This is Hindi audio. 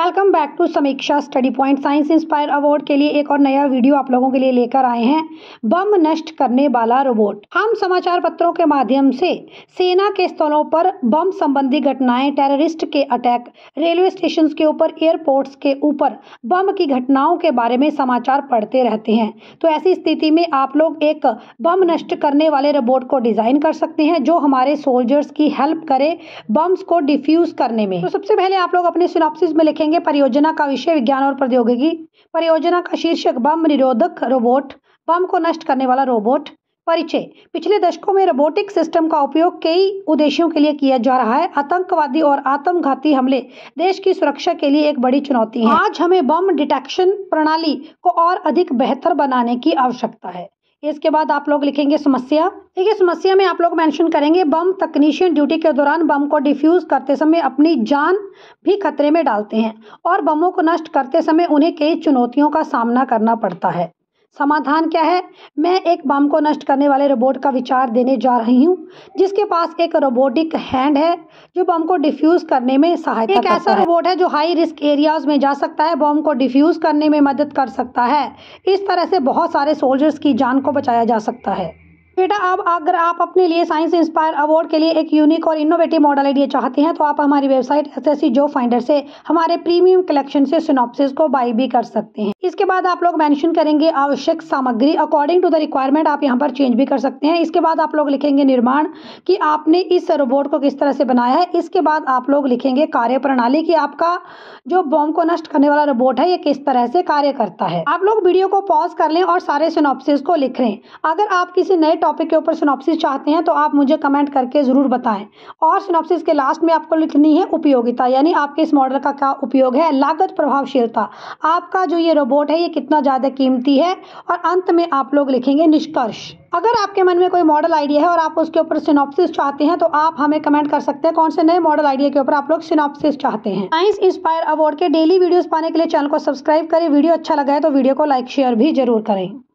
welcome back to Samiksha study point science inspire award के लिए एक और नया वीडियो आप लोगों के लिए लेकर आए हैं बम नष्ट करने वाला रोबोट हम समाचार पत्रों के माध्यम से सेना के स्थलों पर बम संबंधी घटनाएं टेररिस्ट के अटैक रेलवे स्टेशन के ऊपर एयरपोर्ट्स के ऊपर बम की घटनाओं के बारे में समाचार पढ़ते रहते हैं तो ऐसी स्थिति में आप लोग एक बम नष्ट करने वाले रोबोट को डिजाइन कर सकते हैं जो हमारे सोल्जर्स की हेल्प करे बम्स को डिफ्यूज करने में तो सबसे पहले आप लोग अपने सिनॉप्सिस में लिखेंगे करेंगे परियोजना का विषय विज्ञान और प्रौद्योगिकी परियोजना का शीर्षक बम निरोधक रोबोट बम को नष्ट करने वाला रोबोट परिचय पिछले दशकों में रोबोटिक सिस्टम का उपयोग कई उद्देश्यों के लिए किया जा रहा है आतंकवादी और आत्मघाती हमले देश की सुरक्षा के लिए एक बड़ी चुनौती है आज हमें बम डिटेक्शन प्रणाली को और अधिक बेहतर बनाने की आवश्यकता है इसके बाद आप लोग लिखेंगे समस्या ठीक है समस्या में आप लोग मेंशन करेंगे बम तकनीशियन ड्यूटी के दौरान बम को डिफ्यूज करते समय अपनी जान भी खतरे में डालते हैं और बमों को नष्ट करते समय उन्हें कई चुनौतियों का सामना करना पड़ता है समाधान क्या है मैं एक बम को नष्ट करने वाले रोबोट का विचार देने जा रही हूँ जिसके पास एक रोबोटिक हैंड है जो बम को डिफ्यूज करने में सहायता एक ऐसा रोबोट है जो हाई रिस्क एरियाज में जा सकता है बम को डिफ्यूज करने में मदद कर सकता है इस तरह से बहुत सारे सोल्जर्स की जान को बचाया जा सकता है बेटा अब अगर आप अपने लिए साइंस इंस्पायर अवार्ड के लिए एक यूनिक और इनोवेटिव मॉडल आइडिया चाहते हैं तो आप हमारी वेबसाइट एस एस जो फाइंडर से हमारे प्रीमियम कलेक्शन से सिनॉप्सिस को बाई भी कर सकते हैं इसके बाद आप लोग मेंशन करेंगे आवश्यक सामग्री अकॉर्डिंग टू द रिक्वायरमेंट आप यहाँ पर चेंज भी कर सकते हैं इसके बाद आप लोग लिखेंगे निर्माण कि आपने इस रोबोट को किस तरह से बनाया है इसके बाद आप लोग लिखेंगे कार्य प्रणाली की आपका जो बॉम्ब को नष्ट करने वाला रोबोट है ये किस तरह से कार्य करता है आप लोग वीडियो को पॉज कर लें और सारे सिनॉप्सिस को लिख लें अगर आप किसी नए टॉपिक के ऊपर सिनॉप्सिस चाहते हैं तो आप मुझे कमेंट करके ज़रूर बताएं और सिनॉप्सिस के लास्ट में आपको लिखनी है उपयोगिता यानी आपके इस मॉडल का क्या उपयोग है लागत प्रभावशीलता आपका जो ये रोबोट है ये कितना ज़्यादा कीमती है और अंत में आप लोग लिखेंगे निष्कर्ष अगर आपके मन में कोई मॉडल आइडिया है और आप उसके ऊपर सिनॉप्सिस चाहते हैं तो आप हमें कमेंट कर सकते हैं कौन से नए मॉडल आइडिया के ऊपर आप लोग सिनॉप्सिस चाहते हैं साइंस इंस्पायर अवार्ड के डेली वीडियो पाने के लिए चैनल को सब्सक्राइब करें वीडियो अच्छा लगा है तो वीडियो को लाइक शेयर भी जरूर करें